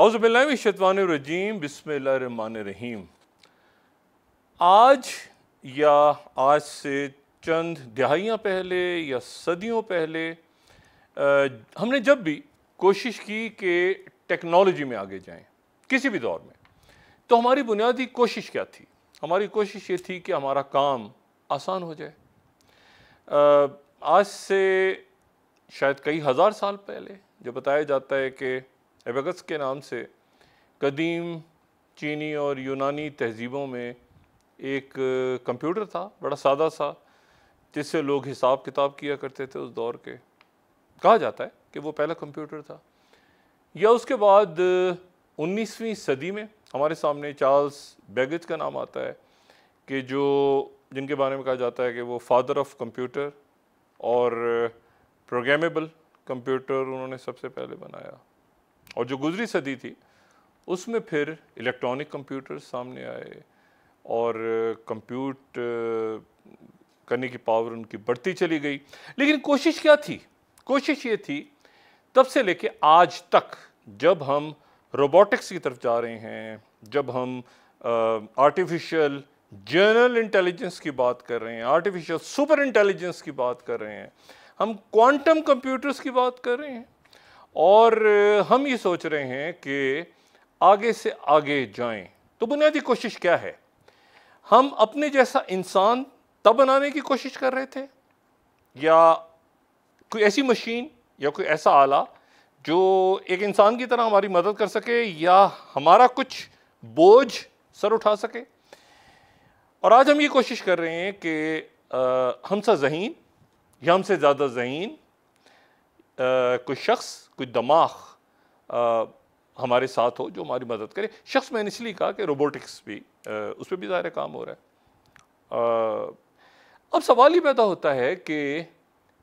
अज़बिल्लाशतवानरजीम बसमीम आज या आज से चंद दहाइयाँ पहले या सदियों पहले आ, हमने जब भी कोशिश की कि टेक्नोलॉजी में आगे जाएं किसी भी दौर में तो हमारी बुनियादी कोशिश क्या थी हमारी कोशिश ये थी कि हमारा काम आसान हो जाए आ, आज से शायद कई हज़ार साल पहले जो बताया जाता है कि एबकस के नाम से कदीम चीनी और यूनानी तहजीबों में एक कंप्यूटर था बड़ा सादा सा जिससे लोग हिसाब किताब किया करते थे उस दौर के कहा जाता है कि वो पहला कंप्यूटर था या उसके बाद 19वीं सदी में हमारे सामने चार्ल्स बेगज का नाम आता है कि जो जिनके बारे में कहा जाता है कि वो फादर ऑफ कंप्यूटर और प्रोग्रामेबल कंप्यूटर उन्होंने सबसे पहले बनाया और जो गुजरी सदी थी उसमें फिर इलेक्ट्रॉनिक कंप्यूटर सामने आए और कंप्यूट करने की पावर उनकी बढ़ती चली गई लेकिन कोशिश क्या थी कोशिश ये थी तब से लेके आज तक जब हम रोबोटिक्स की तरफ जा रहे हैं जब हम आर्टिफिशियल जनरल इंटेलिजेंस की बात कर रहे हैं आर्टिफिशियल सुपर इंटेलिजेंस की बात कर रहे हैं हम क्वांटम कंप्यूटर्स की बात कर रहे हैं और हम ये सोच रहे हैं कि आगे से आगे जाएं तो बुनियादी कोशिश क्या है हम अपने जैसा इंसान तब बनाने की कोशिश कर रहे थे या कोई ऐसी मशीन या कोई ऐसा आला जो एक इंसान की तरह हमारी मदद कर सके या हमारा कुछ बोझ सर उठा सके और आज हम ये कोशिश कर रहे हैं कि हमसे जहीन या हमसे ज़्यादा जहीन कोई शख्स कोई दमाग हमारे साथ हो जो हमारी मदद करे शख्स मैंने इसलिए कहा कि रोबोटिक्स भी आ, उस पर भी ज़ाहिर काम हो रहा है आ, अब सवाल ही पैदा होता है कि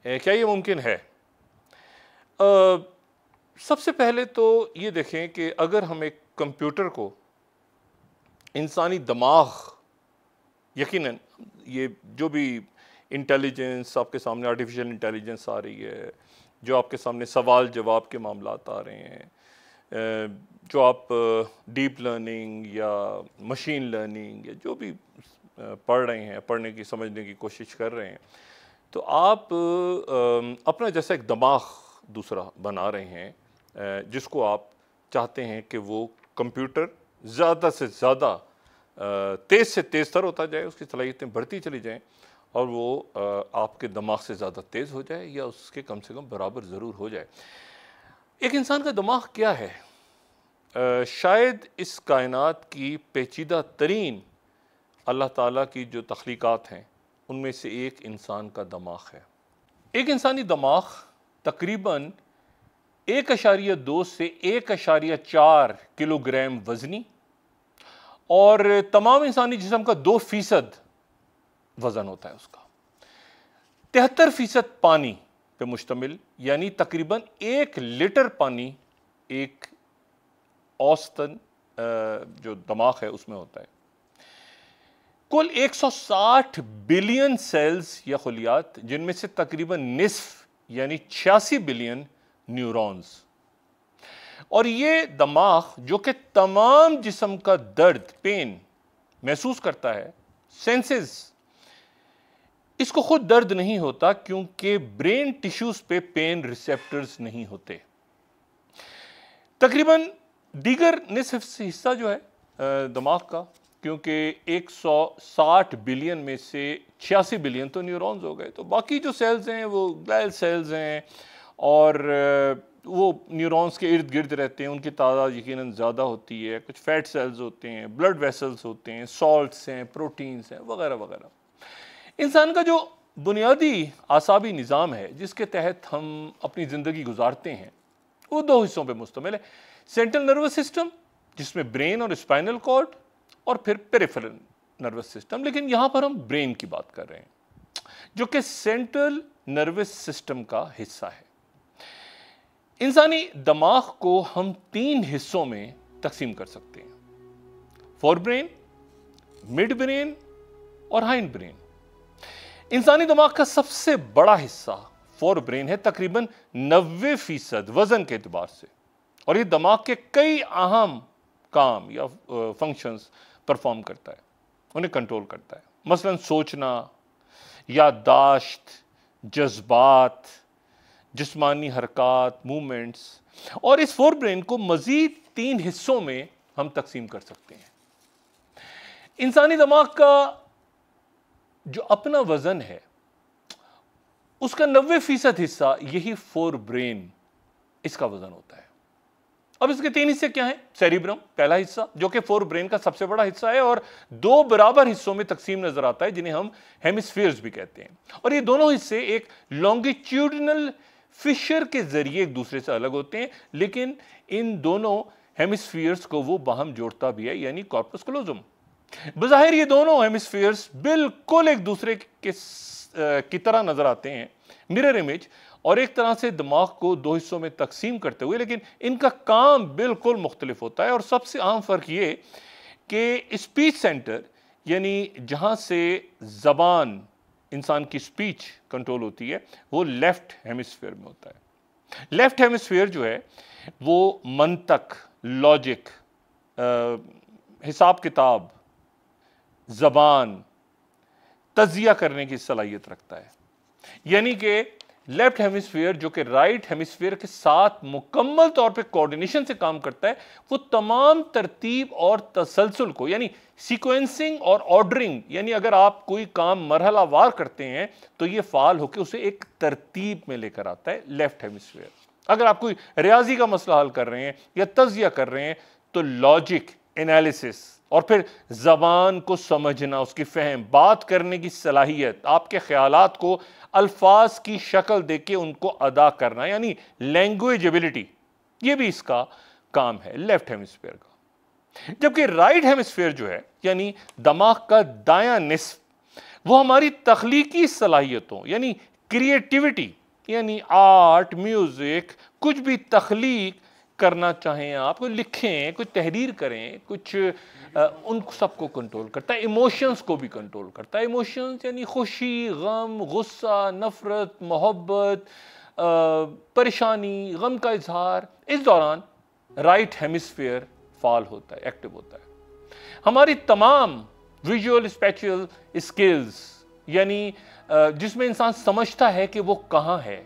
ए, क्या ये मुमकिन है आ, सबसे पहले तो ये देखें कि अगर हम एक कंप्यूटर को इंसानी दिमाग यकीनन ये जो भी इंटेलिजेंस आपके सामने आर्टिफिशियल इंटेलिजेंस आ रही है जो आपके सामने सवाल जवाब के मामला आ रहे हैं जो आप डीप लर्निंग या मशीन लर्निंग या जो भी पढ़ रहे हैं पढ़ने की समझने की कोशिश कर रहे हैं तो आप अपना जैसा एक दिमाग दूसरा बना रहे हैं जिसको आप चाहते हैं कि वो कंप्यूटर ज़्यादा से ज़्यादा तेज़ से तेज़ तर होता जाए उसकी सलाहियतें बढ़ती चली जाएँ और वो आपके दिमाग से ज़्यादा तेज़ हो जाए या उसके कम से कम बराबर ज़रूर हो जाए एक इंसान का दिमाग क्या है आ, शायद इस कायनात की पेचीदा तरीन अल्लाह ताला की जो तख्लीक़ात हैं उनमें से एक इंसान का दिमाग है एक इंसानी दिमाग तकरीबन एक अशारिया दो से एक अशारिया चार किलोग्राम वज़नी और तमाम इंसानी जिसम का दो फ़ीसद वज़न होता है उसका तिहत्तर फ़ीसद पानी पे मुश्तमिल यानी तकरीबन एक लीटर पानी एक औसतन जो दमाग है उसमें होता है कुल 160 बिलियन सेल्स या खलियात जिनमें से तकरीबन निसफ यानी छियासी बिलियन न्यूरॉन्स और ये दमाग जो कि तमाम जिसम का दर्द पेन महसूस करता है सेंसेस इसको खुद दर्द नहीं होता क्योंकि ब्रेन टिश्यूज पे पेन रिसेप्टर्स नहीं होते तकरीबन दीगर निसफ हिस्सा जो है दिमाग का क्योंकि 160 बिलियन में से छियासी बिलियन तो न्यूरॉन्स हो गए तो बाकी जो सेल्स हैं वो ग्लैल सेल्स हैं और वो न्यूरॉन्स के इर्द गिर्द रहते हैं उनकी तादाद यकीन ज़्यादा होती है कुछ फैट सेल्स होते हैं ब्लड वेसल्स होते हैं सॉल्ट्स हैं प्रोटीन्स हैं वगैरह वगैरह इंसान का जो बुनियादी आसाबी निज़ाम है जिसके तहत हम अपनी ज़िंदगी गुजारते हैं वो दो हिस्सों पर मुश्तमिल है सेंट्रल नर्वस सिस्टम जिसमें ब्रेन और स्पाइनल कॉर्ड और फिर पेरिफेरल नर्वस सिस्टम लेकिन यहाँ पर हम ब्रेन की बात कर रहे हैं जो कि सेंट्रल नर्वस सिस्टम का हिस्सा है इंसानी दिमाग को हम तीन हिस्सों में तकसीम कर सकते हैं फोर ब्रेन मिड ब्रेन और हाइंड ब्रेन इंसानी दिमाग का सबसे बड़ा हिस्सा फोर ब्रेन है तकरीबन 90 फीसद वजन के अतबार से और ये दिमाग के कई अहम काम या फंक्शंस परफॉर्म करता है उन्हें कंट्रोल करता है मसलन सोचना यादाश्त जज्बात जिसमानी हरकत मूवमेंट्स और इस फोर ब्रेन को मज़ीद तीन हिस्सों में हम तकसीम कर सकते हैं इंसानी दिमाग का जो अपना वज़न है उसका नब्बे फ़ीसद हिस्सा यही फोर ब्रेन इसका वज़न होता है अब इसके तीन हिस्से क्या हैं सेरिब्रम पहला हिस्सा जो कि फोर ब्रेन का सबसे बड़ा हिस्सा है और दो बराबर हिस्सों में तकसीम नज़र आता है जिन्हें हम हेमिस्फीयर्स भी कहते हैं और ये दोनों हिस्से एक लॉन्गिट्यूडनल फिशर के ज़रिए एक दूसरे से अलग होते हैं लेकिन इन दोनों हेमिस्फियर्स को वो बाहम जोड़ता भी है यानी कॉर्पस क्लोजम बाहिर ये दोनों हेमिस्फीयर्स बिल्कुल एक दूसरे के की तरह नज़र आते हैं मिरर इमेज और एक तरह से दिमाग को दो हिस्सों में तकसीम करते हुए लेकिन इनका काम बिल्कुल मुख्तलिफ होता है और सबसे आम फ़र्क ये कि स्पीच सेंटर यानी जहाँ से ज़बान इंसान की स्पीच कंट्रोल होती है वो लेफ़्ट हेमिसफेयर में होता है लेफ़्ट हेमिसफेयर जो है वो मंतक लॉजिक हिसाब किताब ज़बान तजिया करने की सलाहियत रखता है यानी कि लेफ्ट हेमिस्फीयर जो कि राइट हेमिस्फीयर के साथ मुकम्मल तौर पे कोऑर्डिनेशन से काम करता है वो तमाम तरतीब और तसलसल को यानी सीक्वेंसिंग और ऑर्डरिंग यानी अगर आप कोई काम मरहला वार करते हैं तो ये फाल होकर उसे एक तरतीब में लेकर आता है लेफ्ट हेमिस्फीयर अगर आप कोई रियाजी का मसला हल कर रहे हैं या तजिया कर रहे हैं तो लॉजिक एनालिसिस और फिर ज़बान को समझना उसकी फहम बात करने की सलाहियत आपके ख्याल को अल्फाज की शक्ल दे के उनको अदा करना यानी एबिलिटी ये भी इसका काम है लेफ्ट हेमिस्फेयर का जबकि राइट हेमिस्फेयर जो है यानी दिमाग का दाया निसफ वो हमारी तख्लीकी सलाहियतों यानी क्रिएटिविटी यानी आर्ट म्यूज़िक कुछ भी तख्लीक करना चाहें आप कोई लिखें कोई तहरीर करें कुछ आ, उन सबको कंट्रोल करता है इमोशंस को भी कंट्रोल करता है इमोशंस यानी खुशी गम गुस्सा नफ़रत मोहब्बत परेशानी गम का इजहार इस दौरान राइट हेमिसफेयर फॉल होता है एक्टिव होता है हमारी तमाम विजुअल स्पेशल स्किल्स यानी जिसमें इंसान समझता है कि वो कहाँ है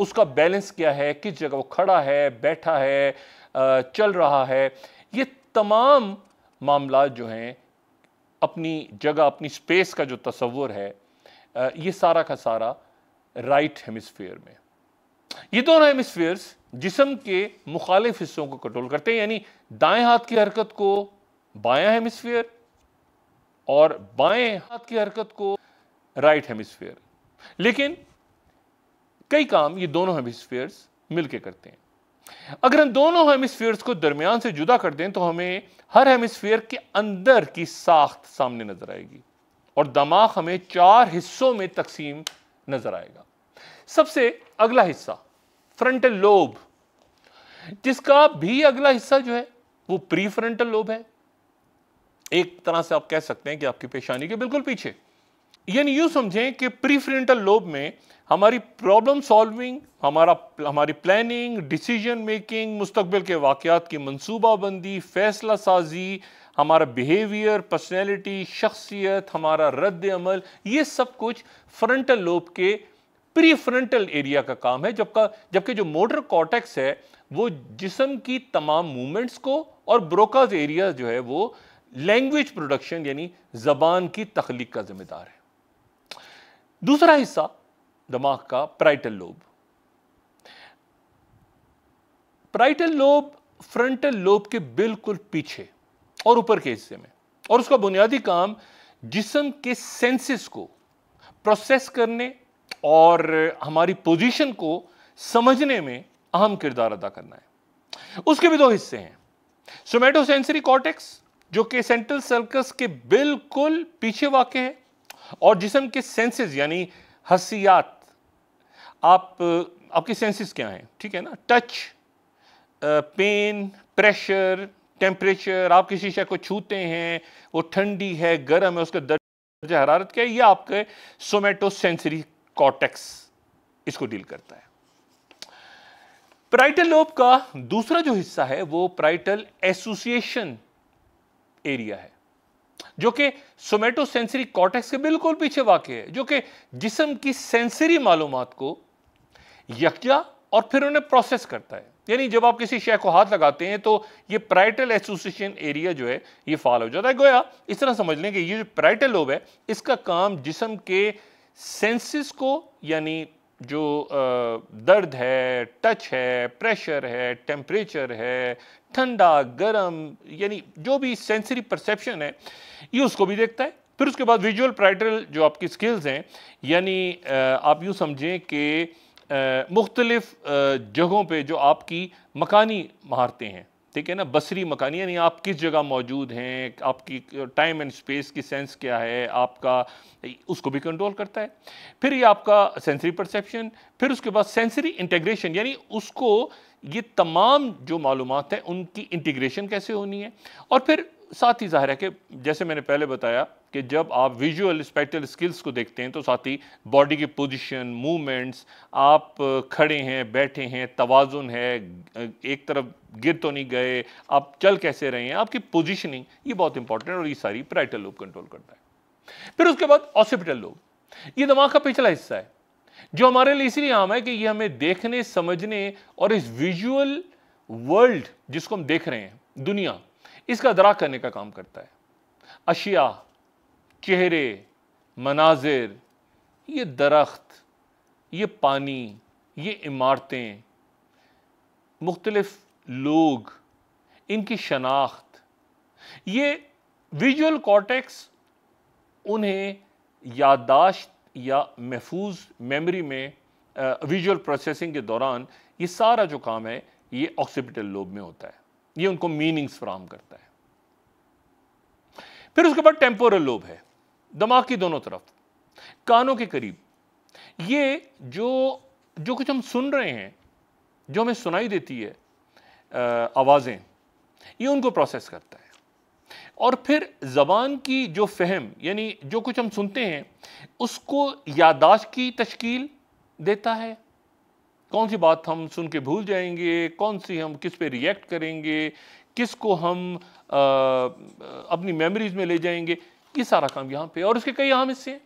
उसका बैलेंस क्या है किस जगह वो खड़ा है बैठा है चल रहा है ये तमाम मामला जो हैं अपनी जगह अपनी स्पेस का जो तस्वुर है ये सारा का सारा राइट हेमिसफेयर में ये दोनों हेमिसफेयर्स जिसम के मुखालिफ हिस्सों को कंट्रोल करते हैं यानी दाएं हाथ की हरकत को बाया हेमिसफेयर और बाएं हाथ की हरकत को राइट हेमिसफेयर लेकिन कई काम ये दोनों हेमिस्फीयर्स मिलकर करते हैं अगर हम दोनों हेमिसफेयर्स को दरमियान से जुदा कर दें तो हमें हर हेमिसफेयर के अंदर की साख्त सामने नजर आएगी और दमाग हमें चार हिस्सों में तकसीम नजर आएगा सबसे अगला हिस्सा फ्रंटल लोब जिसका भी अगला हिस्सा जो है वो प्री फ्रंटल लोब है एक तरह से आप कह सकते हैं कि आपकी पेशानी के बिल्कुल पीछे यानी यूं समझें कि प्री फ्रंटल लोब में हमारी प्रॉब्लम सॉल्विंग हमारा हमारी प्लानिंग डिसीजन मेकिंग मुस्तबिल के वाक़ात की मनसूबाबंदी फैसला साजी हमारा बिहेवियर पर्सनैलिटी शख्सियत हमारा रद्द अमल ये सब कुछ फ्रंटल लोब के प्री फ्रंटल एरिया का काम है जबका जबकि जो मोटर कॉटेक्स है वो जिसम की तमाम मूवमेंट्स को और ब्रोकाज एरिया जो है वो लैंग्वेज प्रोडक्शन यानी ज़बान की तख्लीक का जिम्मेदार है दूसरा हिस्सा दिमाग का parietal lobe parietal lobe frontal lobe के बिल्कुल पीछे और ऊपर के हिस्से में और उसका बुनियादी काम जिसम के सेंसेस को प्रोसेस करने और हमारी पोजीशन को समझने में अहम किरदार अदा करना है उसके भी दो हिस्से हैं सोमेटो सेंसरी कॉर्टेक्स जो कि सेंट्रल सर्कस के बिल्कुल पीछे वाक़ है और जिसम के सेंसेस यानी हसियात आप आपकी सेंसेस क्या हैं ठीक है ना टच पेन प्रेशर टेम्परेचर आप किसी शय को छूते हैं वो ठंडी है गर्म है उसका दर्जा हरारत क्या है ये आपके सोमेटो सेंसरी कॉटेक्स इसको डील करता है प्राइटल लोब का दूसरा जो हिस्सा है वो प्राइटल एसोसिएशन एरिया है जो कि सोमेटो सेंसरी कॉटेक्स के बिल्कुल पीछे वाक़ है जो कि जिसम की सेंसरी मालूम को यकिया और फिर उन्हें प्रोसेस करता है यानी जब आप किसी शेय को हाथ लगाते हैं तो ये प्राइटल एसोसिएशन एरिया जो है ये फॉल हो जाता है गोया इस तरह समझ लें कि ये जो प्राइटल लोब है इसका काम जिसम के सेंसेस को यानी जो दर्द है टच है प्रेशर है टेम्परेचर है ठंडा गर्म यानी जो भी सेंसरी परसेप्शन है ये उसको भी देखता है फिर उसके बाद विजुअल प्राइटल जो आपकी स्किल्स हैं यानी आप यूँ समझें कि मुख्तलफ़ जगहों पर जो आपकी मकानी महारते हैं ठीक है ना बसरी मकानी यानी आप किस जगह मौजूद हैं आपकी टाइम एंड स्पेस की सेंस क्या है आपका उसको भी कंट्रोल करता है फिर ये आपका सेंसरी परसेप्शन फिर उसके बाद सेंसरी इंटीग्रेशन यानी उसको ये तमाम जो मालूम है उनकी इंटीग्रेशन कैसे होनी है और फिर साथ ही ज़ाहिर है कि जैसे मैंने पहले बताया कि जब आप विजुअल स्पेक्टल स्किल्स को देखते हैं तो साथ ही बॉडी की पोजीशन मूवमेंट्स आप खड़े हैं बैठे हैं तोज़ुन है एक तरफ गिर तो नहीं गए आप चल कैसे रहे हैं आपकी पोजीशनिंग ये बहुत इंपॉर्टेंट और ये सारी प्राइटल लोब कंट्रोल करता है फिर उसके बाद ऑसिपिटल लोब ये दिमाग का पिछला हिस्सा है जो हमारे लिए इसलिए आम है कि ये हमें देखने समझने और इस विजुअल वर्ल्ड जिसको हम देख रहे हैं दुनिया इसका दरा करने का काम करता है अशिया चेहरे मनाजिर ये दरख्त ये पानी ये इमारतें मुख्तलफ़ लोग इनकी शनाख्त ये विजुअल कॉटेक्स उन्हें याददाश्त या महफूज मेमोरी में विजुअल प्रोसेसिंग के दौरान ये सारा जो काम है ये ऑक्सीपिटल लोब में होता है ये उनको मीनिंग्स फ्राहम करता है फिर उसके बाद टेम्पोरल लोब है दिमाग की दोनों तरफ कानों के करीब ये जो जो कुछ हम सुन रहे हैं जो हमें सुनाई देती है आवाज़ें ये उनको प्रोसेस करता है और फिर ज़बान की जो फहम यानी जो कुछ हम सुनते हैं उसको यादाश्त की तश्कील देता है कौन सी बात हम सुन के भूल जाएंगे कौन सी हम किस पे रिएक्ट करेंगे किसको हम आ, अपनी मेमोरीज में ले जाएंगे ये सारा काम यहाँ पे और उसके कई अहम हिस्से हैं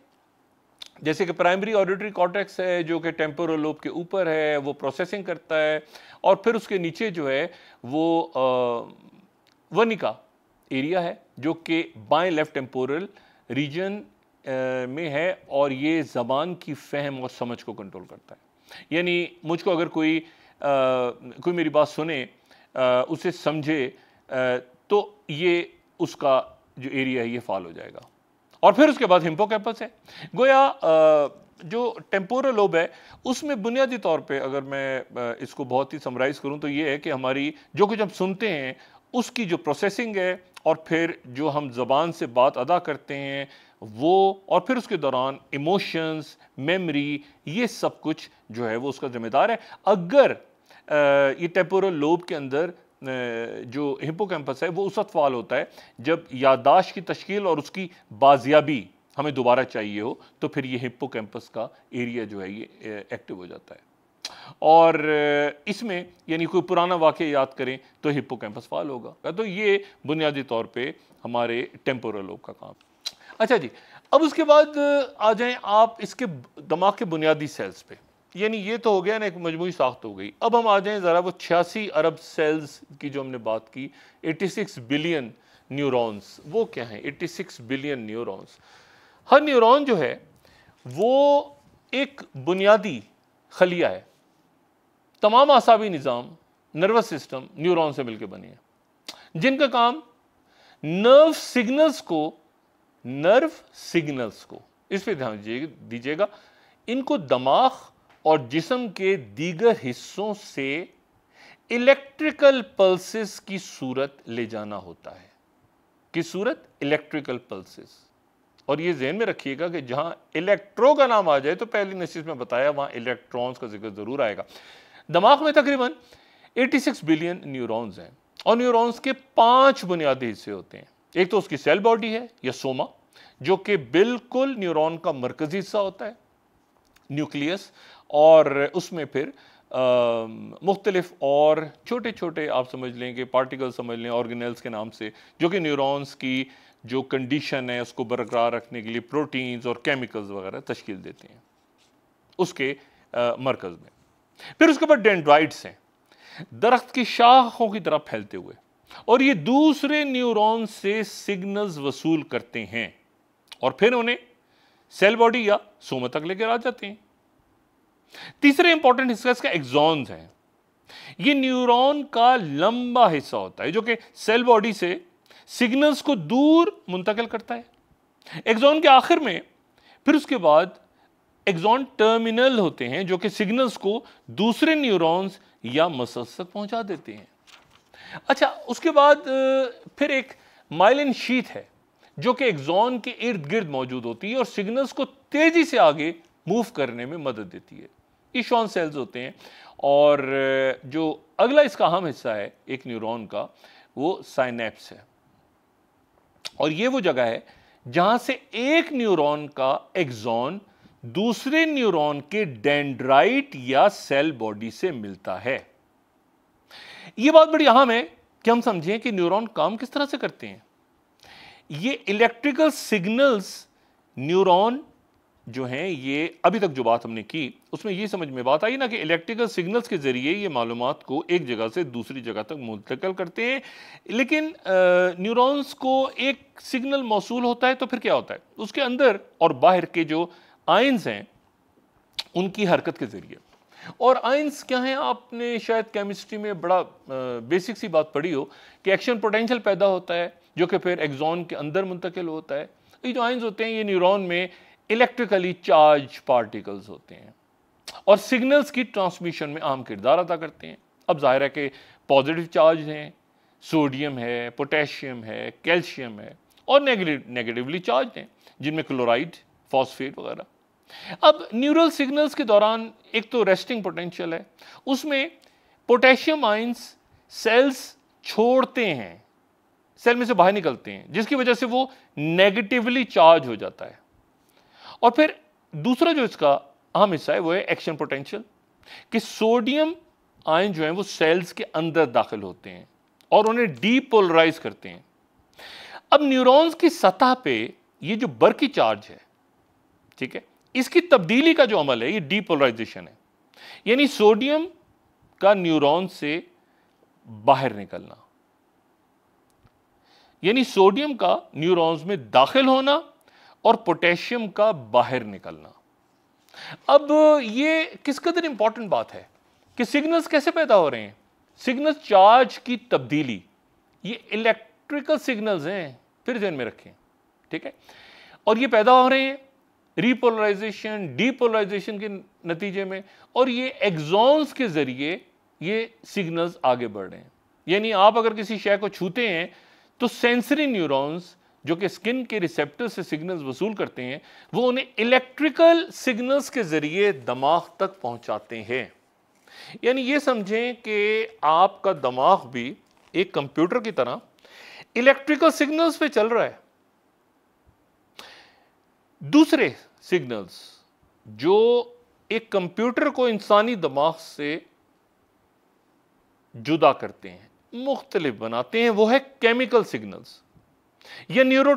जैसे कि प्राइमरी ऑडिटरी कॉन्टेक्स है जो कि टेम्पोरल लोब के ऊपर है वो प्रोसेसिंग करता है और फिर उसके नीचे जो है वो वनिका एरिया है जो कि बाएं लेफ्ट टेम्पोरल रीजन में है और ये ज़बान की फहम और समझ को कंट्रोल करता है यानी मुझको अगर कोई आ, कोई मेरी बात सुने आ, उसे समझे आ, तो ये उसका जो एरिया है ये फॉल हो जाएगा और फिर उसके बाद हिम्पो कैंपस है गोया आ, जो टेम्पोरल लोब है उसमें बुनियादी तौर पे अगर मैं इसको बहुत ही समराइज़ करूं तो ये है कि हमारी जो कुछ हम सुनते हैं उसकी जो प्रोसेसिंग है और फिर जो हम ज़बान से बात अदा करते हैं वो और फिर उसके दौरान इमोशंस मेमोरी ये सब कुछ जो है वो उसका ज़िम्मेदार है अगर ये टेम्पोरल लोब के अंदर जो हिपोकैम्पस है वो उस वक्त फाल होता है जब यादाश्त की तश्ील और उसकी बाजियाबी हमें दोबारा चाहिए हो तो फिर ये हिप्पो कैंपस का एरिया जो है ये एक्टिव हो जाता है और इसमें यानी कोई पुराना वाक्य याद करें तो हिप्पो कैंपस फाल होगा तो ये बुनियादी तौर पे हमारे लोग का काम अच्छा जी अब उसके बाद आ जाएं आप इसके दिमाग के बुनियादी सेल्स पे यानी ये तो हो गया ना एक मजमू साख्त हो गई अब हम आ जाए ज़रा वो छियासी अरब सेल्स की जो हमने बात की 86 बिलियन न्यूरॉन्स वो क्या हैं 86 बिलियन न्यूरॉन्स हर न्यूरॉन जो है वो एक बुनियादी खलिया है तमाम आसाबी निज़ाम नर्वस सिस्टम न्यूरॉन से मिलकर बने हैं जिनका काम नर्व सिग्नल्स को नर्व सिग्नल्स को इस पर ध्यान दीजिएगा इनको दमाग और जिसम के दीगर हिस्सों से इलेक्ट्रिकल पल्सेस की सूरत ले जाना होता है किस सूरत इलेक्ट्रिकल पल्सेस और ये जहन में रखिएगा कि जहां इलेक्ट्रो का नाम आ जाए तो पहली नशीस में बताया वहां इलेक्ट्रॉन्स का जिक्र ज़रूर आएगा दिमाग में तकरीबन 86 बिलियन न्यूरॉन्स हैं और न्यूरॉन्स के पांच बुनियादी हिस्से होते हैं एक तो उसकी सेल बॉडी है या सोमा जो कि बिल्कुल न्यूरॉन का मरकजी हिस्सा होता है न्यूक्लियस और उसमें फिर मुख्तलिफ और छोटे छोटे आप समझ लें कि पार्टिकल समझ लें ऑर्गेनल्स के नाम से जो कि न्यूरॉन्स की जो कंडीशन है उसको बरकरार रखने के लिए प्रोटीन्स और केमिकल्स वगैरह तश्कील देते हैं उसके मरकज़ में फिर उसके बाद डेंड्राइड्स हैं दरख्त की शाखों की तरफ फैलते हुए और ये दूसरे न्यूरॉन से सिग्नल्स वसूल करते हैं और फिर उन्हें सेल बॉडी या सोमा तक लेकर आ जाते हैं तीसरे इंपॉर्टेंट हिस्सा इसका एग्जॉन्स है ये न्यूरॉन का लंबा हिस्सा होता है जो कि सेल बॉडी से सिग्नल्स को दूर मुंतकिल करता है एग्जॉन के आखिर में फिर उसके बाद एग्जॉन टर्मिनल होते हैं जो कि सिग्नल्स को दूसरे न्यूरॉन्स या मसल्स तक पहुंचा देते हैं अच्छा उसके बाद फिर एक माइलिन शीट है जो कि एग्जॉन के इर्द गिर्द मौजूद होती है और सिग्नल्स को तेजी से आगे मूव करने में मदद देती है ईशॉन सेल्स होते हैं और जो अगला इसका अहम हिस्सा है एक न्यूरॉन का वो साइनेप्स है और ये वो जगह है जहां से एक न्यूरॉन का एग्जॉन दूसरे न्यूरॉन के डेंड्राइट या सेल बॉडी से मिलता है ये बात बड़ी अहम है कि हम समझें कि न्यूरॉन काम किस तरह से करते हैं ये इलेक्ट्रिकल सिग्नल्स न्यूरॉन जो हैं ये अभी तक जो बात हमने की उसमें ये समझ में बात आई ना कि इलेक्ट्रिकल सिग्नल्स के ज़रिए ये मालूम को एक जगह से दूसरी जगह तक मुंतकल करते हैं लेकिन न्यूरॉन्स को एक सिग्नल मौसू होता है तो फिर क्या होता है उसके अंदर और बाहर के जो आयंस हैं उनकी हरकत के ज़रिए और आइंस क्या हैं आपने शायद केमिस्ट्री में बड़ा आ, बेसिक सी बात पढ़ी हो कि एक्शन पोटेंशियल पैदा होता है जो कि फिर एग्जॉन के अंदर मुंतकिल होता है ये जो आइंस होते हैं ये न्यूरॉन में इलेक्ट्रिकली चार्ज पार्टिकल्स होते हैं और सिग्नल्स की ट्रांसमिशन में अहम किरदार अदा करते हैं अब जाहिर है कि पॉजिटिव चार्ज हैं सोडियम है पोटेशियम है कैल्शियम है और नेगेटिवली चार्ज हैं जिनमें क्लोराइड फॉस्फेट वगैरह अब न्यूरल सिग्नल्स के दौरान एक तो रेस्टिंग पोटेंशियल है उसमें पोटेशियम आइंस सेल्स छोड़ते हैं सेल में से बाहर निकलते हैं जिसकी वजह से वो नेगेटिवली चार्ज हो जाता है और फिर दूसरा जो इसका अहम हिस्सा है वो है एक्शन पोटेंशियल कि सोडियम आयन जो है वो सेल्स के अंदर दाखिल होते हैं और उन्हें डीपोलराइज करते हैं अब न्यूरॉन्स की सतह पे ये जो बर्की चार्ज है ठीक है इसकी तब्दीली का जो अमल है ये डीपोलराइजेशन है यानी सोडियम का न्यूरॉन से बाहर निकलना यानी सोडियम का न्यूरॉन्स में दाखिल होना और पोटेशियम का बाहर निकलना अब ये किस कदर इंपॉर्टेंट बात है कि सिग्नल्स कैसे पैदा हो रहे हैं सिग्नल चार्ज की तब्दीली ये इलेक्ट्रिकल सिग्नल्स हैं फिर ध्यान में रखें ठीक है और ये पैदा हो रहे हैं रिपोलराइजेशन डीपोलराइजेशन के नतीजे में और ये एग्जॉन्स के ज़रिए ये सिग्नल्स आगे बढ़ रहे हैं यानी आप अगर किसी शय को छूते हैं तो सेंसरी न्यूरॉन्स जो कि स्किन के रिसेप्टर से सिग्नल्स वसूल करते हैं वो उन्हें इलेक्ट्रिकल सिग्नल्स के ज़रिए दिमाग तक पहुंचाते हैं यानी ये समझें कि आपका दिमाग भी एक कंप्यूटर की तरह इलेक्ट्रिकल सिग्नल्स पे चल रहा है दूसरे सिग्नल्स जो एक कंप्यूटर को इंसानी दिमाग से जुदा करते हैं मुख्तलिफ बनाते हैं वो है केमिकल सिग्नल्स या न्यूरो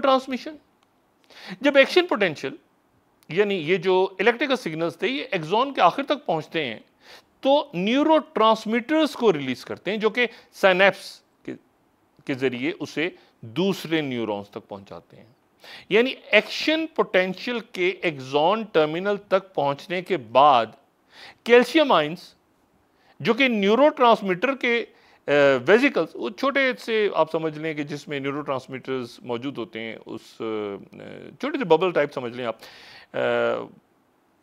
जब एक्शन पोटेंशियल यानी ये जो इलेक्ट्रिकल सिग्नल्स थे ये एक्जोन के आखिर तक पहुंचते हैं तो न्यूरो को रिलीज करते हैं जो कि सैनेप्स के, के जरिए उसे दूसरे न्यूरॉन्स तक पहुंचाते हैं यानी एक्शन पोटेंशियल के एक्जॉन टर्मिनल तक पहुंचने के बाद कैल्शियम आइंस जो कि न्यूरोट्रांसमीटर के वेजिकल्स वो छोटे से आप समझ लें कि जिसमें न्यूरो मौजूद होते हैं उस छोटे से बबल टाइप समझ लें आप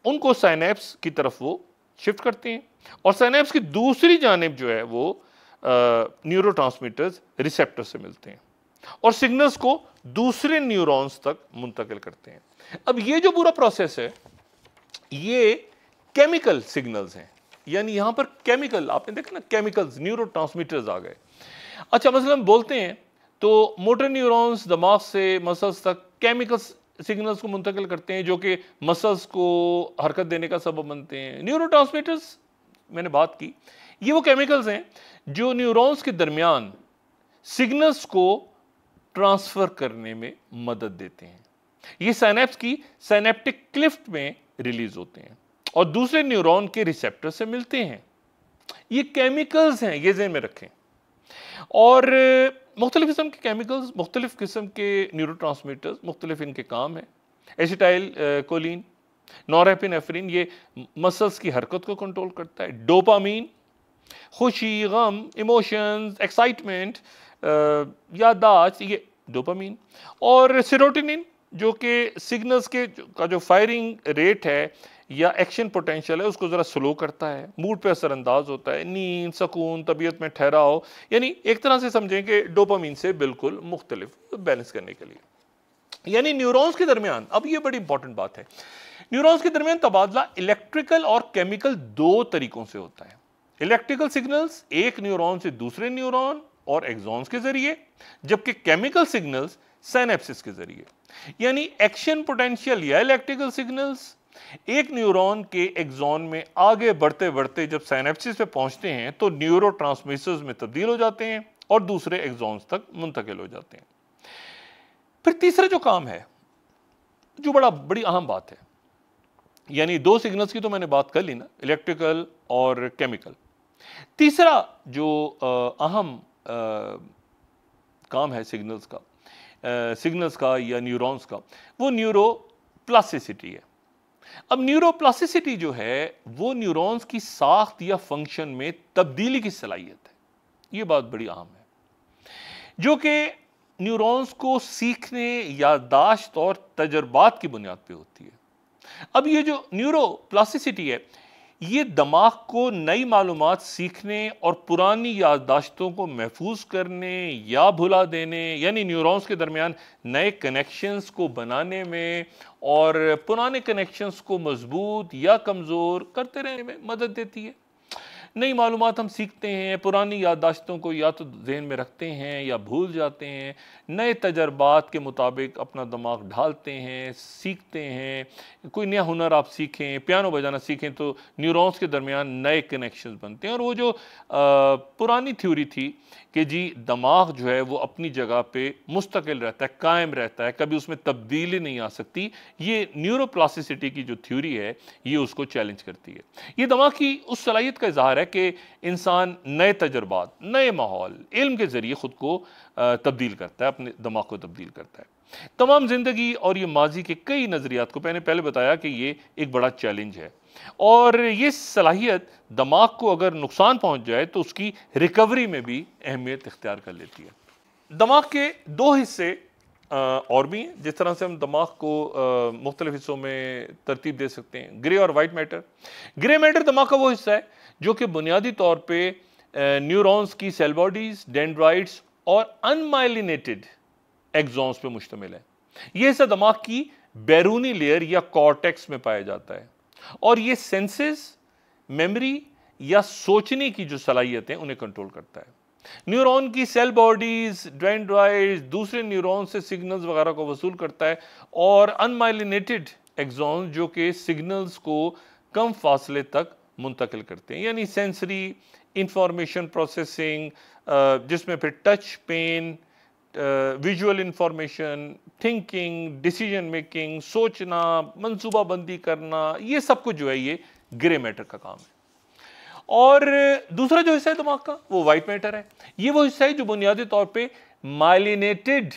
उनको साइनेप्स की तरफ वो शिफ्ट करते हैं और साइनेप्स की दूसरी जानब जो है वो न्यूरो रिसेप्टर से मिलते हैं और सिग्नल्स को दूसरे न्यूरॉन्स तक मुंतकिल करते हैं अब ये जो पूरा प्रोसेस है ये केमिकल सिग्नल्स हैं यानी यहां पर केमिकल आपने देखा ना केमिकल्स न्यूरो आ गए अच्छा मसलन बोलते हैं तो मोटर न्यूरॉन्स दिमाग से मसल्स तक केमिकल्स सिग्नल्स को मुंतकिल करते हैं जो कि मसल्स को हरकत देने का सबब बनते हैं न्यूरो मैंने बात की ये वो केमिकल्स हैं जो न्यूरॉन्स के दरमियान सिग्नल्स को ट्रांसफ़र करने में मदद देते हैं ये सैनेप्स की सैनेप्टिक क्लिफ्ट में रिलीज होते हैं और दूसरे न्यूरॉन के रिसेप्टर से मिलते हैं ये केमिकल्स हैं ये जेन में रखें और मुख्तलिफ किस्म के केमिकल्स मुख्तलिफ किस्म के न्यूरो ट्रांसमीटर्स मुख्तलिफ इनके काम हैं एसिटाइल कोलिन नॉरेपिन एफरिन ये मसल्स की हरकत को कंट्रोल करता है डोपामीन खुशी गम इमोशंस एक्साइटमेंट यादाश्त ये डोपामीन और सिरोटिन जो कि सिग्नल्स के का जो फायरिंग रेट है या एक्शन पोटेंशियल है उसको ज़रा स्लो करता है मूड पे असरअंदाज होता है नींद सुकून तबीयत में ठहराओ यानी एक तरह से समझें कि डोपामीन से बिल्कुल मुख्तलिफ बैलेंस करने के लिए यानी न्यूरॉन्स के दरमियान अब ये बड़ी इंपॉर्टेंट बात है न्यूरॉन्स के दरमियान तबादला इलेक्ट्रिकल और केमिकल दो तरीकों से होता है इलेक्ट्रिकल सिग्नल्स एक न्यूरॉन से दूसरे न्यूरॉन और एग्जॉन्स के जरिए जबकि केमिकल सिग्नल्स सैनेप्सिस के जरिए यानी एक्शन पोटेंशियल या इलेक्ट्रिकल सिग्नल्स एक न्यूरॉन के एग्जॉन में आगे बढ़ते बढ़ते जब सैनेप्सिस पे पहुंचते हैं तो न्यूरो में तब्दील हो जाते हैं और दूसरे एग्जॉन्स तक मुंतकिल हो जाते हैं फिर तीसरा जो काम है जो बड़ा बड़ी अहम बात है यानी दो सिग्नल्स की तो मैंने बात कर ली ना इलेक्ट्रिकल और केमिकल तीसरा जो अहम काम है सिग्नल्स का सिग्नल्स का या न्यूरॉन्स का वो न्यूरो प्लास्टिसिटी है अब न्यूरोप्लास्टिसिटी जो है वो न्यूरॉन्स की साख्त या फंक्शन में तब्दीली की सलाहियत है ये बात बड़ी आम है जो कि न्यूरॉन्स को सीखने यादाश्त और तजर्बात की बुनियाद पे होती है अब ये जो न्यूरोप्लास्टिसिटी है ये दिमाग को नई मालूम सीखने और पुरानी याददाश्तों को महफूज करने या भुला देने यानी न्यूरॉन्स के दरमियान नए कनेक्शंस को बनाने में और पुराने कनेक्शंस को मजबूत या कमज़ोर करते रहने में मदद देती है नई मालूम हम सीखते हैं पुरानी याददाश्तों को या तो जहन में रखते हैं या भूल जाते हैं नए तजर्बात के मुताबिक अपना दिमाग ढालते हैं सीखते हैं कोई नया हुनर आप सीखें पियानो बजाना सीखें तो न्यूरॉन्स के दरमियान नए कनेक्शन बनते हैं और वो जो आ, पुरानी थ्योरी थी कि जी दिमाग जो है वो अपनी जगह पे मुस्तकिल रहता है कायम रहता है कभी उसमें तब्दीली नहीं आ सकती ये न्यूरोप्लास्टिसिटी की जो थ्योरी है ये उसको चैलेंज करती है ये दिमाग की उस सलाहियत का इजहार है कि इंसान नए तजर्बात नए माहौल इल्म के ज़रिए ख़ुद को तब्दील करता है अपने दिमाग को तब्दील करता है तमाम ज़िंदगी और ये माजी के कई नज़रियात को मैंने पहले बताया कि ये एक बड़ा चैलेंज है और ये सलाहियत दिमाग को अगर नुकसान पहुंच जाए तो उसकी रिकवरी में भी अहमियत इख्तियार कर लेती है दिमाग के दो हिस्से और भी हैं जिस तरह से हम दिमाग को मुख्तलिफ हिस्सों में तरतीब दे सकते हैं ग्रे और वाइट मैटर ग्रे मैटर दिमाग का वो हिस्सा है जो कि बुनियादी तौर पर न्यूरोन्स की सेल बॉडीज डेंड्राइड्स और अनमाइलिनेटेड एग्जॉन्स पर मुश्तमिल है यह हिस्सा दिमाग की बैरूनी लेयर या कॉर्टेक्स में पाया जाता है और ये सेंसेस मेमोरी या सोचने की जो सलाहियत है उन्हें कंट्रोल करता है न्यूरॉन की सेल बॉडीज डेंड्राइड दूसरे न्यूरॉन से सिग्नल्स वगैरह को वसूल करता है और अनमाइलिनेटेड एग्जॉन जो कि सिग्नल्स को कम फासले तक मुंतकिल करते हैं यानी सेंसरी इंफॉर्मेशन प्रोसेसिंग जिसमें फिर touch pain visual information thinking decision making सोचना मनसूबाबंदी करना ये सब कुछ जो है ये ग्रे मैटर का काम है और दूसरा जो हिस्सा है दिमाग का वो वाइट मैटर है ये वो हिस्सा है जो बुनियादी तौर पे माइलिनेटेड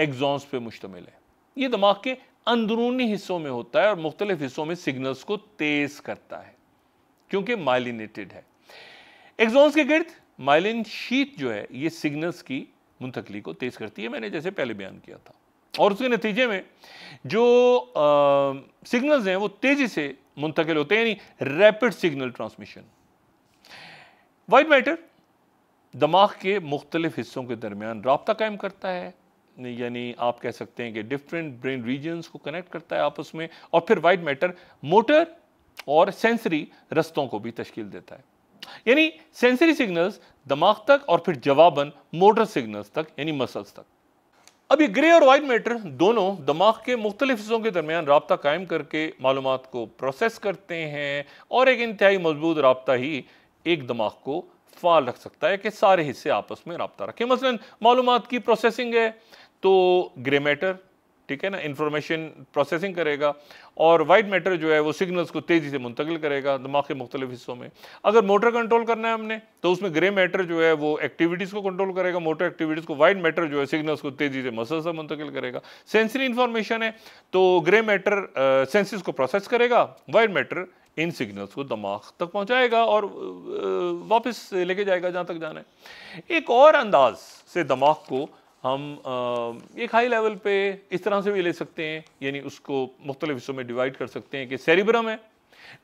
एग्जॉन्स पे मुश्तमिल है ये दिमाग के अंदरूनी हिस्सों में होता है और मुख्तलिफ हिस्सों में सिग्नल्स को तेज करता है क्योंकि माइलिनेटेड है एग्जॉन्स के गिर्द माइलिन शीत जो है ये सिग्नल्स की मुंतकली को तेज़ करती है मैंने जैसे पहले बयान किया था और उसके नतीजे में जो सिग्नल्स हैं वो तेज़ी से मुंतकिल होते हैं यानी rapid signal transmission white matter दिमाग के मुख्तलिफ हिस्सों के दरमियान रबता कायम करता है यानी आप कह सकते हैं कि डिफरेंट ब्रेन रीजन्स को कनेक्ट करता है आपस में और फिर वाइट मैटर मोटर और सेंसरी रस्तों को भी तश्कील देता है यानी सेंसरी सिग्नल्स दिमाग तक और फिर जवाबन मोटर सिग्नल्स तक यानी मसल्स तक अब ये ग्रे और वाइट मैटर दोनों दिमाग के मुख्तलिफ हिस्सों के दरमियान रबता कायम करके मालूम को प्रोसेस करते हैं और एक इंतहाई मजबूत रबता ही एक दिमाग को फाल रख सकता है कि सारे हिस्से आपस में रबता रखें मसलन मालूम की प्रोसेसिंग है तो ग्रे मैटर ठीक है ना इंफॉर्मेशन प्रोसेसिंग करेगा और वाइट मैटर जो है वो सिग्नल्स को तेज़ी से मुंतकिल करेगा दिमाग के मुख्तलिफ हिस्सों में अगर मोटर कंट्रोल करना है हमने तो उसमें ग्रे मैटर जो है वो एक्टिविटीज़ को कंट्रोल करेगा मोटर एक्टिविटीज़ को वाइट मैटर जो है सिग्नल्स को तेज़ी से से मुंतकिल करेगा सेंसरी इन्फॉर्मेशन है तो ग्रे मैटर सेंसिस को प्रोसेस करेगा वाइट मैटर इन सिग्नल्स को दिमाग तक पहुँचाएगा और वापस लेके जाएगा जहाँ तक जाना है एक और अंदाज से दिमाग को हम एक हाई लेवल पे इस तरह से भी ले सकते हैं यानी उसको मुख्तलिफ हिस्सों में डिवाइड कर सकते हैं कि सेरिब्रम है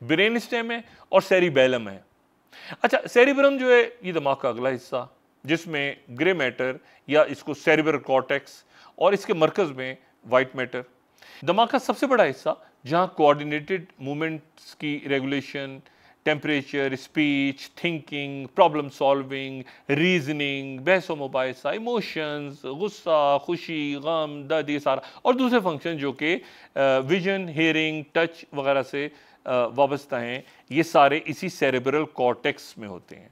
ब्रेन स्टेम है और सेरिबेलम है अच्छा सेरिब्रम जो है ये दिमाग का अगला हिस्सा जिसमें ग्रे मैटर या इसको सेरिब्रल कॉटेक्स और इसके मरकज़ में वाइट मैटर दिमाग का सबसे बड़ा हिस्सा जहाँ कोऑर्डिनेटेड मूवमेंट्स की regulation temperature, speech, thinking, problem solving, reasoning, बहसो मुबासा इमोशंस गुस्सा खुशी गम दर्द ये सारा और दूसरे फंक्शन जो कि विजन हेयरिंग टच वगैरह से uh, वाबस्ता हैं ये सारे इसी सेरेब्रल कॉर्टेक्स में होते हैं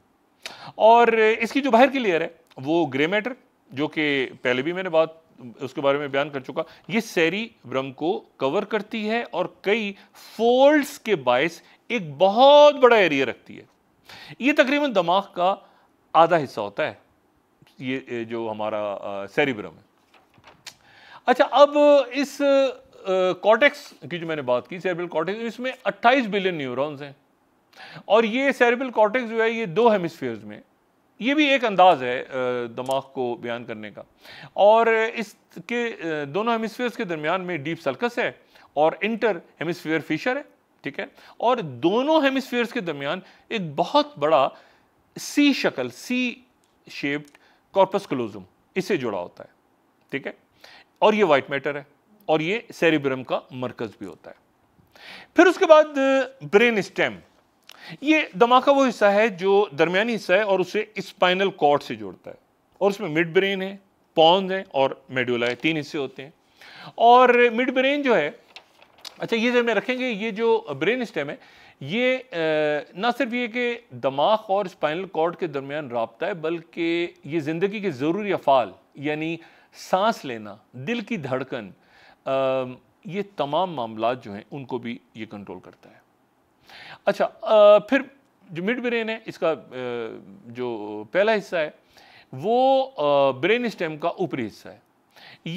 और इसकी जो बाहर की लेयर है वो ग्रे मैटर जो कि पहले भी मैंने बात उसके बारे में बयान कर चुका ये सैरी ब्रम को कवर करती है और कई फोल्ड्स के बायस एक बहुत बड़ा एरिया रखती है ये तकरीबन दिमाग का आधा हिस्सा होता है ये जो हमारा सेरिब्रम है अच्छा अब इस कॉटेक्स की जो मैंने बात की सेरिब्रल कॉटेक्स इसमें 28 बिलियन न्यूरॉन्स हैं और ये सेरिब्रल कॉटेक्स जो है ये दो हेमिसफेयर्स में ये भी एक अंदाज है दिमाग को बयान करने का और इसके दोनों हेमिसफेयर्स के दरमियान में डीप सल्कस है और इंटर हेमिसफेयर फिशर है ठीक है और दोनों हेमिस्फीयर्स के दरमियान एक बहुत बड़ा सी शक्ल सी शेप्ड कॉर्पस क्लोजम इसे जुड़ा होता है ठीक है और ये वाइट मैटर है और ये सेरिब्रम का मरकज भी होता है फिर उसके बाद ब्रेन स्टेम ये दमा का वो हिस्सा है जो दरमियानी हिस्सा है और उसे स्पाइनल कॉर्ड से जोड़ता है और उसमें मिड ब्रेन है पॉन्स है और मेडुला है तीन हिस्से होते हैं और मिड ब्रेन जो है अच्छा ये जब रखेंगे ये जो ब्रेन स्टेम है ये ना सिर्फ ये कि दमाग और स्पाइनल कॉर्ड के दरमियान रबता है बल्कि ये ज़िंदगी के ज़रूरी अफ़ाल यानी सांस लेना दिल की धड़कन आ, ये तमाम मामला जो हैं उनको भी ये कंट्रोल करता है अच्छा आ, फिर जो मिड ब्रेन है इसका आ, जो पहला हिस्सा है वो ब्रेन स्टेम का ऊपरी हिस्सा है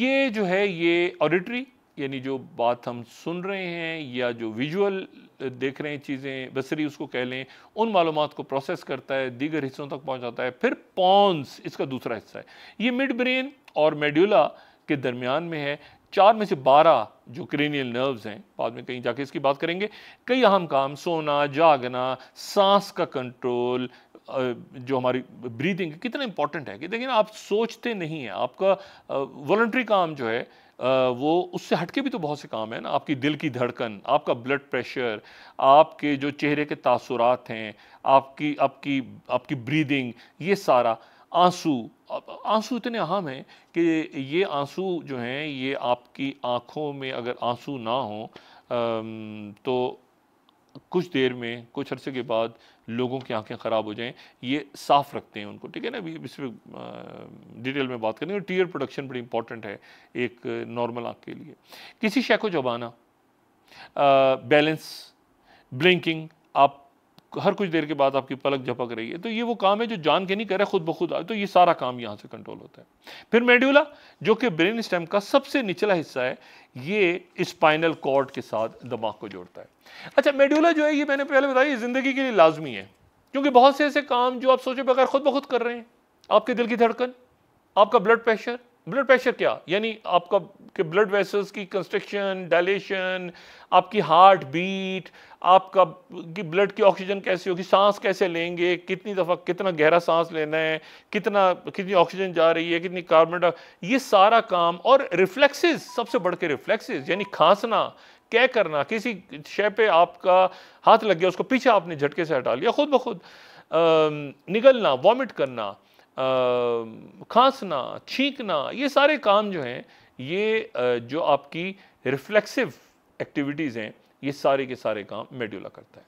ये जो है ये ऑडिटरी यानी जो बात हम सुन रहे हैं या जो विजुअल देख रहे हैं चीज़ें बसरी उसको कह लें उन मालूम को प्रोसेस करता है दीगर हिस्सों तक पहुंचाता है फिर पॉन्स इसका दूसरा हिस्सा है ये मिड ब्रेन और मेड्यूला के दरमियान में है चार में से बारह जो क्रेनियल नर्व्स हैं बाद में कहीं जाके इसकी बात करेंगे कई अहम काम सोना जागना सांस का कंट्रोल जो हमारी ब्रीदिंग कितना इंपॉर्टेंट है कि देखिए ना आप सोचते नहीं हैं आपका वॉल्ट्री काम जो है वो उससे हटके भी तो बहुत से काम है ना आपकी दिल की धड़कन आपका ब्लड प्रेशर आपके जो चेहरे के तासुरात हैं आपकी आपकी आपकी ब्रीदिंग ये सारा आंसू आंसू इतने अहम हैं कि ये आंसू जो हैं ये आपकी आँखों में अगर आंसू ना हो तो कुछ देर में कुछ अरसे के बाद लोगों की आंखें ख़राब हो जाएं ये साफ रखते हैं उनको ठीक है ना अभी इस पर डिटेल में बात करेंगे टीयर प्रोडक्शन बड़ी इंपॉर्टेंट है एक नॉर्मल आँख के लिए किसी शेख को जबाना बैलेंस ब्लिंकिंग आप हर कुछ देर के बाद आपकी पलक झपक रही है तो ये वो काम है जो जान के नहीं कर रहा खुद ब खुद तो ये सारा काम यहाँ से कंट्रोल होता है फिर मेड्यूला जो कि ब्रेन स्टेम का सबसे निचला हिस्सा है ये स्पाइनल कॉर्ड के साथ दिमाग को जोड़ता है अच्छा मेड्यूला जो है ये मैंने पहले बताया ज़िंदगी के लिए लाजमी है क्योंकि बहुत से ऐसे काम जो आप सोचे बगैर खुद ब खुद कर रहे हैं आपके दिल की धड़कन आपका ब्लड प्रेशर ब्लड प्रेशर क्या यानी आपका के ब्लड वेसल्स की कंस्ट्रक्शन डायलेशन आपकी हार्ट बीट आपका कि ब्लड की ऑक्सीजन कैसी होगी सांस कैसे लेंगे कितनी दफ़ा कितना गहरा सांस लेना है कितना कितनी ऑक्सीजन जा रही है कितनी कार्बन ये सारा काम और रिफ्लेक्सेस सबसे बढ़ के रिफ्लेक्सेस यानी खांसना क्या करना किसी शय पे आपका हाथ लग गया उसको पीछे आपने झटके से हटा लिया खुद ब खुद निगलना वॉमिट करना खांसना छींकना ये सारे काम जो हैं ये जो आपकी रिफ्लेक्सिव एक्टिविटीज़ हैं ये सारे के सारे काम मेड्यूला करता है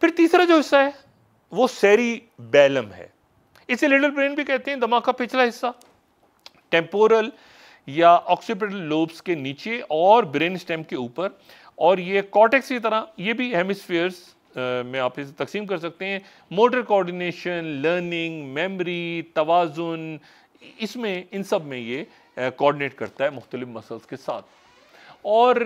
फिर तीसरा जो हिस्सा है वो सैरी बैलम है इसे लिटिल ब्रेन भी कहते हैं दिमाग का पिछला हिस्सा टेम्पोरल या ऑक्सीपिटल लोब्स के नीचे और ब्रेन स्टेम के ऊपर और ये कॉटेक्स की तरह ये भी हेमिस्फीयर्स में आप इसे तकसीम कर सकते हैं मोटर कोऑर्डिनेशन लर्निंग मेमोरी तोज़ुन इसमें इन सब में ये कोऑर्डिनेट करता है मुख्तलिफ मसल्स के साथ और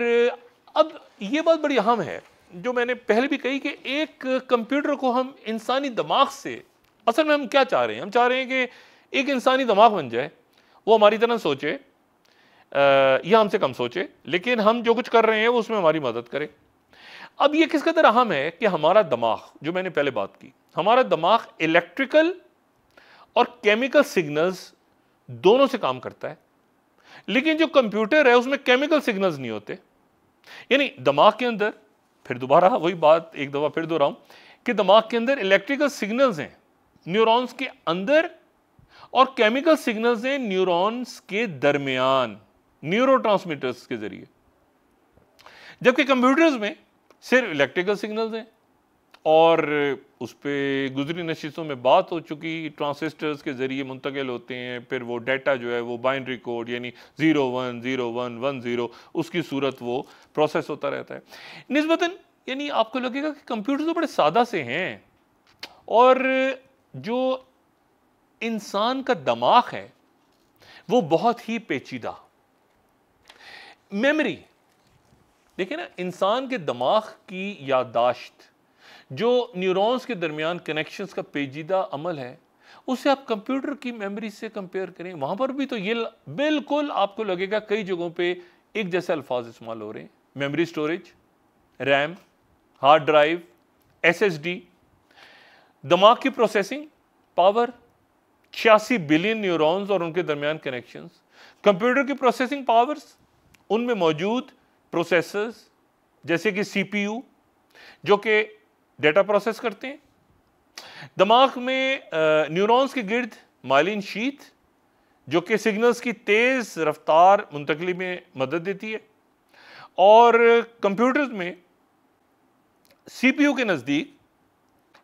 अब ये बात बड़ी अहम है जो मैंने पहले भी कही कि एक कंप्यूटर को हम इंसानी दिमाग से असल में हम क्या चाह रहे हैं हम चाह रहे हैं कि एक इंसानी दिमाग बन जाए वो हमारी तरह सोचे या हमसे कम सोचे लेकिन हम जो कुछ कर रहे हैं वो उसमें हमारी मदद करें अब ये किस कदर अहम है कि हमारा दिमाग जो मैंने पहले बात की हमारा दिमाग इलेक्ट्रिकल और केमिकल सिग्नल्स दोनों से काम करता है लेकिन जो कंप्यूटर है उसमें केमिकल सिग्नल्स नहीं होते यानी दिमाग के अंदर फिर दोबारा वही बात एक दफ़ा फिर दोहराऊं कि दिमाग के अंदर इलेक्ट्रिकल सिग्नल्स हैं न्यूरॉन्स के अंदर और केमिकल सिग्नल्स हैं न्यूरॉन्स के दरमियान न्यूरोट्रांसमीटर्स के जरिए जबकि कंप्यूटर्स में सिर्फ इलेक्ट्रिकल सिग्नल्स हैं और उस पर गुजरी नशीसों में बात हो चुकी ट्रांसिस्टर्स के ज़रिए मुंतकिल होते हैं फिर वो डाटा जो है वो बाइंड्री कोड यानी zero one zero one one zero उसकी सूरत वो प्रोसेस होता रहता है नस्बता यानी आपको लगेगा कि कंप्यूटर तो बड़े सादा से हैं और जो इंसान का दिमाग है वो बहुत ही पेचीदा मेमरी देखिए ना इंसान के दिमाग की यादाश्त जो न्यूरॉन्स के दरमियान कनेक्शंस का पेचीदा अमल है उसे आप कंप्यूटर की मेमोरी से कंपेयर करें वहां पर भी तो ये बिल्कुल आपको लगेगा कई जगहों पे एक जैसे अल्फाज इस्तेमाल हो रहे हैं memory storage RAM hard drive SSD दिमाग की प्रोसेसिंग पावर छियासी बिलियन न्यूरॉन्स और उनके दरमियान कनेक्शंस कंप्यूटर की प्रोसेसिंग पावर्स उनमें मौजूद प्रोसेसर्स जैसे कि सीपीयू जो कि डेटा प्रोसेस करते हैं दिमाग में न्यूरॉन्स के गिर्द मालिन शीत जो कि सिग्नल्स की तेज़ रफ्तार मुंतकली में मदद देती है और कंप्यूटर्स में सीपीयू के नज़दीक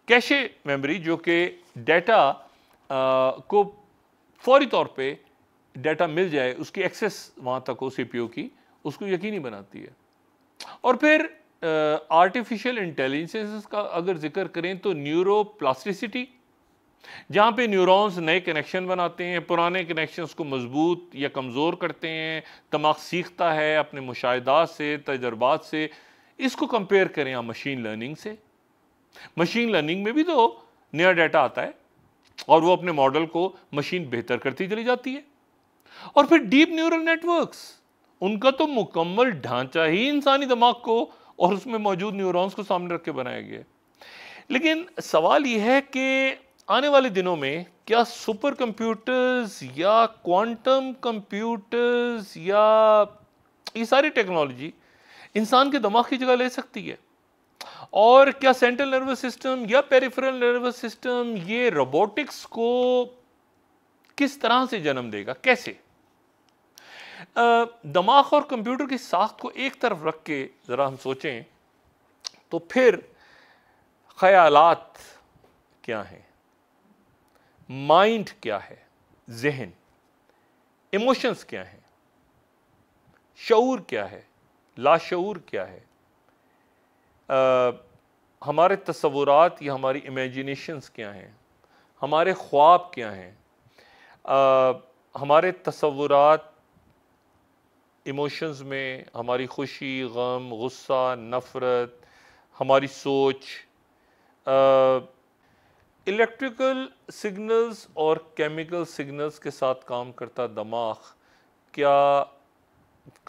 कैशे मेमोरी जो कि डेटा को फौरी तौर पे डेटा मिल जाए उसकी एक्सेस वहाँ तक हो सीपीयू की उसको यकीनी बनाती है और फिर आर्टिफिशियल इंटेलिजेंस का अगर जिक्र करें तो न्यूरो प्लास्टिसिटी जहाँ पे न्यूरॉन्स नए कनेक्शन बनाते हैं पुराने कनेक्शंस को मजबूत या कमज़ोर करते हैं दमाग सीखता है अपने मुशाहदात से तजर्बात से इसको कंपेयर करें आप मशीन लर्निंग से मशीन लर्निंग में भी तो नया डाटा आता है और वो अपने मॉडल को मशीन बेहतर करती चली जाती है और फिर डीप न्यूरल नेटवर्क्स उनका तो मुकम्मल ढांचा ही इंसानी दिमाग को और उसमें मौजूद न्यूरॉन्स को सामने रख के बनाया गया लेकिन सवाल यह है कि आने वाले दिनों में क्या सुपर कंप्यूटर्स या क्वांटम कंप्यूटर्स या ये सारी टेक्नोलॉजी इंसान के दिमाग की जगह ले सकती है और क्या सेंट्रल नर्वस सिस्टम या पेरिफेरल नर्वस सिस्टम ये रोबोटिक्स को किस तरह से जन्म देगा कैसे दिमाग और कंप्यूटर की साख्त को एक तरफ रख के ज़रा हम सोचें तो फिर ख्याल क्या हैं माइंड क्या है जहन इमोशंस क्या हैं शूर क्या है लाशूर क्या है आ, हमारे तस्वुरात या हमारी इमेजिनेशंस क्या हैं हमारे ख्वाब क्या हैं हमारे तस्वुरात इमोशंस में हमारी खुशी गम गुस्सा नफ़रत हमारी सोच इलेक्ट्रिकल सिग्नल्स और केमिकल सिग्नल्स के साथ काम करता दमाग क्या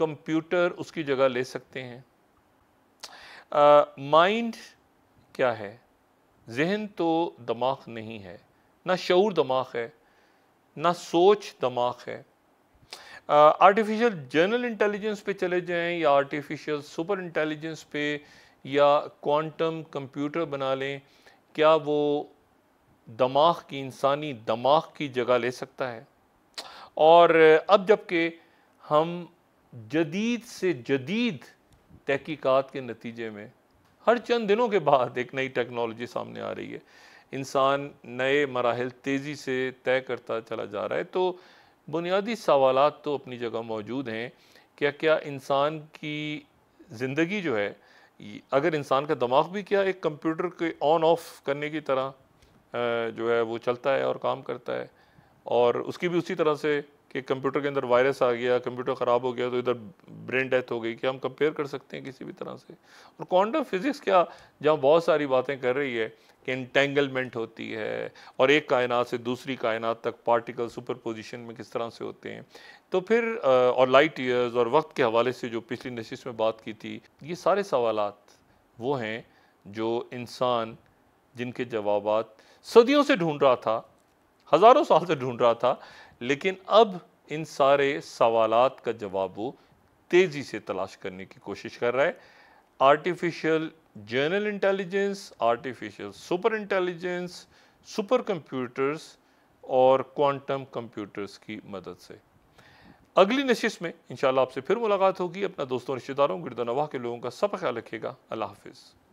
कंप्यूटर उसकी जगह ले सकते हैं माइंड क्या है जहन तो दमाग नहीं है ना शूर दमाग है ना सोच दमाग है आर्टिफिशियल जनरल इंटेलिजेंस पे चले जाएं या आर्टिफिशियल सुपर इंटेलिजेंस पे या क्वांटम कंप्यूटर बना लें क्या वो दमाग की इंसानी दमाग की जगह ले सकता है और अब जबकि हम जदीद से जदीद तहकीकात के नतीजे में हर चंद दिनों के बाद एक नई टेक्नोलॉजी सामने आ रही है इंसान नए मराहल तेज़ी से तय करता चला जा रहा है तो बुनियादी सवाल तो अपनी जगह मौजूद हैं क्या क्या इंसान की ज़िंदगी जो है अगर इंसान का दिमाग भी क्या एक कंप्यूटर के ऑन ऑफ करने की तरह जो है वो चलता है और काम करता है और उसकी भी उसी तरह से कि कंप्यूटर के अंदर वायरस आ गया कंप्यूटर ख़राब हो गया तो इधर ब्रेन डेथ हो गई क्या हम कंपेयर कर सकते हैं किसी भी तरह से और क्वांटम फिज़िक्स क्या जहाँ बहुत सारी बातें कर रही है कि इंटेंगलमेंट होती है और एक कायनात से दूसरी कायनात तक पार्टिकल सुपर पोजिशन में किस तरह से होते हैं तो फिर और लाइट ईयर्स और वक्त के हवाले से जो पिछली नशिश में बात की थी ये सारे सवाल वो हैं जो इंसान जिनके जवाब सदियों से ढूंढ रहा था हज़ारों साल से ढूंढ रहा था लेकिन अब इन सारे सवाल का जवाब वो तेज़ी से तलाश करने की कोशिश कर रहा है artificial general intelligence artificial super intelligence super computers और क्वांटम कंप्यूटर्स की मदद से अगली नशिश में इंशाल्लाह आपसे फिर मुलाकात होगी अपना दोस्तों रिश्तेदारों गिरदनवाह के लोगों का सब ख्याल रखिएगा अल्लाह हाफिज़